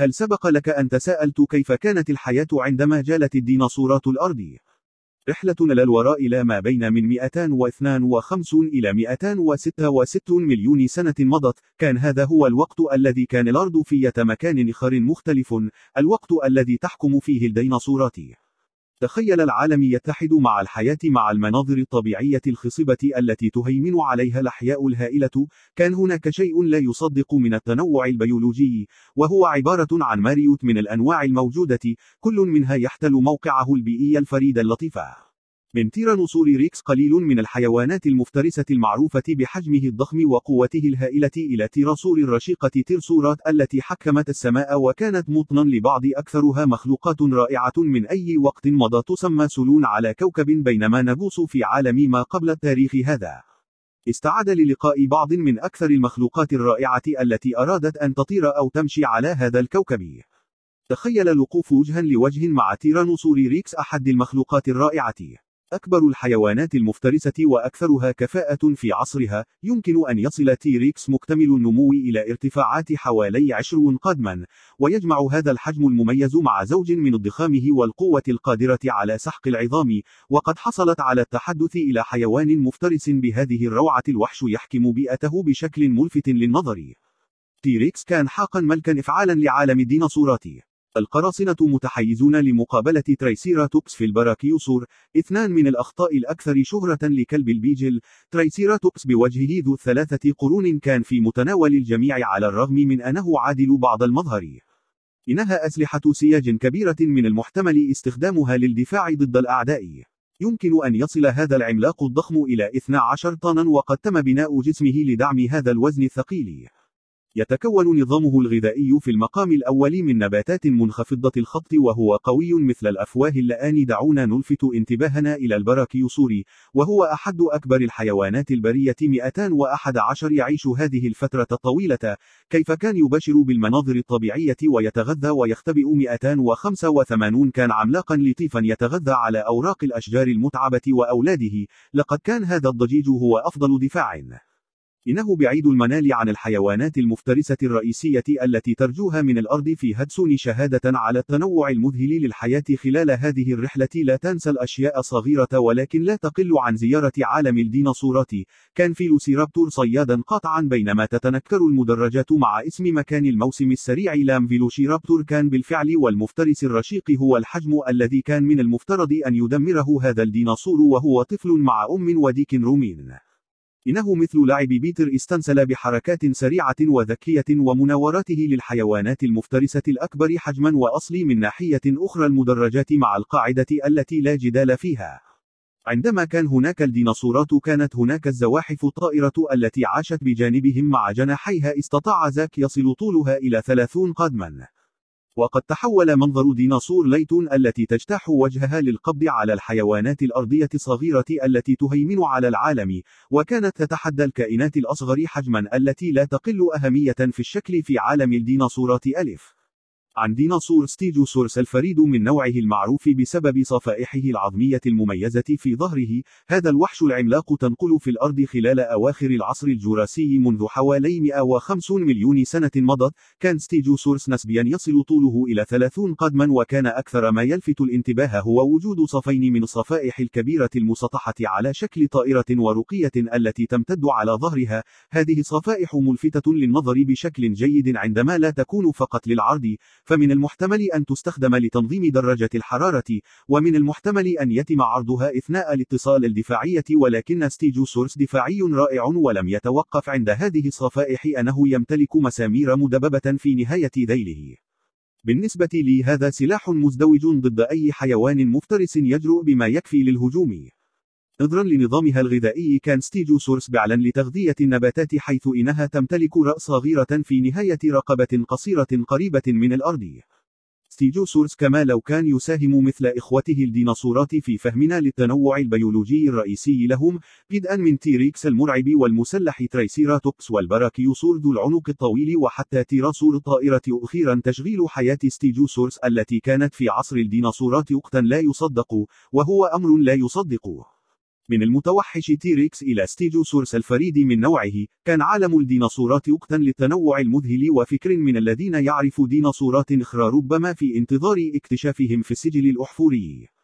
هل سبق لك أن تساءلت كيف كانت الحياة عندما جالت الديناصورات الأرضية؟ إلى للوراء إلى ما بين من 252 إلى 266 مليون سنة مضت، كان هذا هو الوقت الذي كان الأرض في مكان آخر مختلف، الوقت الذي تحكم فيه الديناصورات. تخيل العالم يتحد مع الحياة مع المناظر الطبيعية الخصبة التي تهيمن عليها الأحياء الهائلة، كان هناك شيء لا يصدق من التنوع البيولوجي، وهو عبارة عن ماريوت من الأنواع الموجودة، كل منها يحتل موقعه البيئي الفريد اللطيفة. من تيرانوسور ريكس قليل من الحيوانات المفترسة المعروفة بحجمه الضخم وقوته الهائلة إلى تيراسور الرشيقة تيرسورات التي حكمت السماء وكانت مطنا لبعض أكثرها مخلوقات رائعة من أي وقت مضى تسمى سلون على كوكب بينما نبوس في عالم ما قبل التاريخ هذا استعاد للقاء بعض من أكثر المخلوقات الرائعة التي أرادت أن تطير أو تمشي على هذا الكوكب تخيل الوقوف وجها لوجه مع تيرانوسور ريكس أحد المخلوقات الرائعة أكبر الحيوانات المفترسة وأكثرها كفاءة في عصرها، يمكن أن يصل تيريكس مكتمل النمو إلى ارتفاعات حوالي 20 قدما، ويجمع هذا الحجم المميز مع زوج من الضخامه والقوة القادرة على سحق العظام، وقد حصلت على التحدث إلى حيوان مفترس بهذه الروعة الوحش يحكم بيئته بشكل ملفت للنظر. تيريكس كان حاقا ملكا إفعالا لعالم الديناصورات. القراصنة متحيزون لمقابلة توبس في البراكيوسور اثنان من الأخطاء الأكثر شهرة لكلب البيجل توبس بوجهه ذو الثلاثة قرون كان في متناول الجميع على الرغم من أنه عادل بعض المظهر إنها أسلحة سياج كبيرة من المحتمل استخدامها للدفاع ضد الأعداء يمكن أن يصل هذا العملاق الضخم إلى 12 طنا وقد تم بناء جسمه لدعم هذا الوزن الثقيل يتكون نظامه الغذائي في المقام الأول من نباتات منخفضة الخط وهو قوي مثل الأفواه اللآن دعونا نلفت انتباهنا إلى البراكيوسوري وهو أحد أكبر الحيوانات البرية 211 يعيش هذه الفترة الطويلة كيف كان يبشر بالمناظر الطبيعية ويتغذى ويختبئ 285 كان عملاقا لطيفا يتغذى على أوراق الأشجار المتعبة وأولاده لقد كان هذا الضجيج هو أفضل دفاع إنه بعيد المنال عن الحيوانات المفترسة الرئيسية التي ترجوها من الأرض في هدسون شهادة على التنوع المذهل للحياة خلال هذه الرحلة لا تنسى الأشياء صغيرة ولكن لا تقل عن زيارة عالم الديناصورات كان فيلوسيرابتور صيادا قطعا بينما تتنكر المدرجات مع اسم مكان الموسم السريع لام فيلوشيرابتور كان بالفعل والمفترس الرشيق هو الحجم الذي كان من المفترض أن يدمره هذا الديناصور وهو طفل مع أم وديك رومين إنه مثل لعب بيتر استنسل بحركات سريعة وذكية ومناوراته للحيوانات المفترسة الأكبر حجما وأصلي من ناحية أخرى المدرجات مع القاعدة التي لا جدال فيها عندما كان هناك الديناصورات كانت هناك الزواحف الطائرة التي عاشت بجانبهم مع جناحيها استطاع زاك يصل طولها إلى ثلاثون قدما وقد تحول منظر ديناصور ليتون التي تجتاح وجهها للقبض على الحيوانات الأرضية الصغيرة التي تهيمن على العالم، وكانت تتحدى الكائنات الأصغر حجما التي لا تقل أهمية في الشكل في عالم الديناصورات ألف. عن ديناصور سورس الفريد من نوعه المعروف بسبب صفائحه العظمية المميزة في ظهره هذا الوحش العملاق تنقل في الأرض خلال أواخر العصر الجراسي منذ حوالي 150 مليون سنة مضت كان ستيجوسورس سورس نسبيا يصل طوله إلى 30 قدما وكان أكثر ما يلفت الانتباه هو وجود صفين من الصفائح الكبيرة المسطحة على شكل طائرة ورقية التي تمتد على ظهرها هذه الصفائح ملفتة للنظر بشكل جيد عندما لا تكون فقط للعرض فمن المحتمل أن تستخدم لتنظيم درجة الحرارة ومن المحتمل أن يتم عرضها أثناء الاتصال الدفاعية ولكن ستيجو سورس دفاعي رائع ولم يتوقف عند هذه الصفائح أنه يمتلك مسامير مدببة في نهاية ذيله بالنسبة لي هذا سلاح مزدوج ضد أي حيوان مفترس يجرؤ بما يكفي للهجوم نظرا لنظامها الغذائي كان ستيجو سورس بعلا لتغذية النباتات حيث إنها تمتلك رأس صغيرة في نهاية رقبة قصيرة قريبة من الأرض. ستيجو سورس كما لو كان يساهم مثل إخوته الديناصورات في فهمنا للتنوع البيولوجي الرئيسي لهم، بدءا من تيريكس المرعب والمسلح تريسيراتوبس والبراكيوسور ذو العنق الطويل وحتى تيراسور الطائرة أخيرا تشغيل حياة ستيجو سورس التي كانت في عصر الديناصورات وقتا لا يصدق، وهو أمر لا يصدقه. من المتوحش تيريكس إلى ستيجوسورس الفريد من نوعه، كان عالم الديناصورات وقتا للتنوع المذهل وفكر من الذين يعرف ديناصورات أخرى ربما في انتظار اكتشافهم في السجل الأحفوري.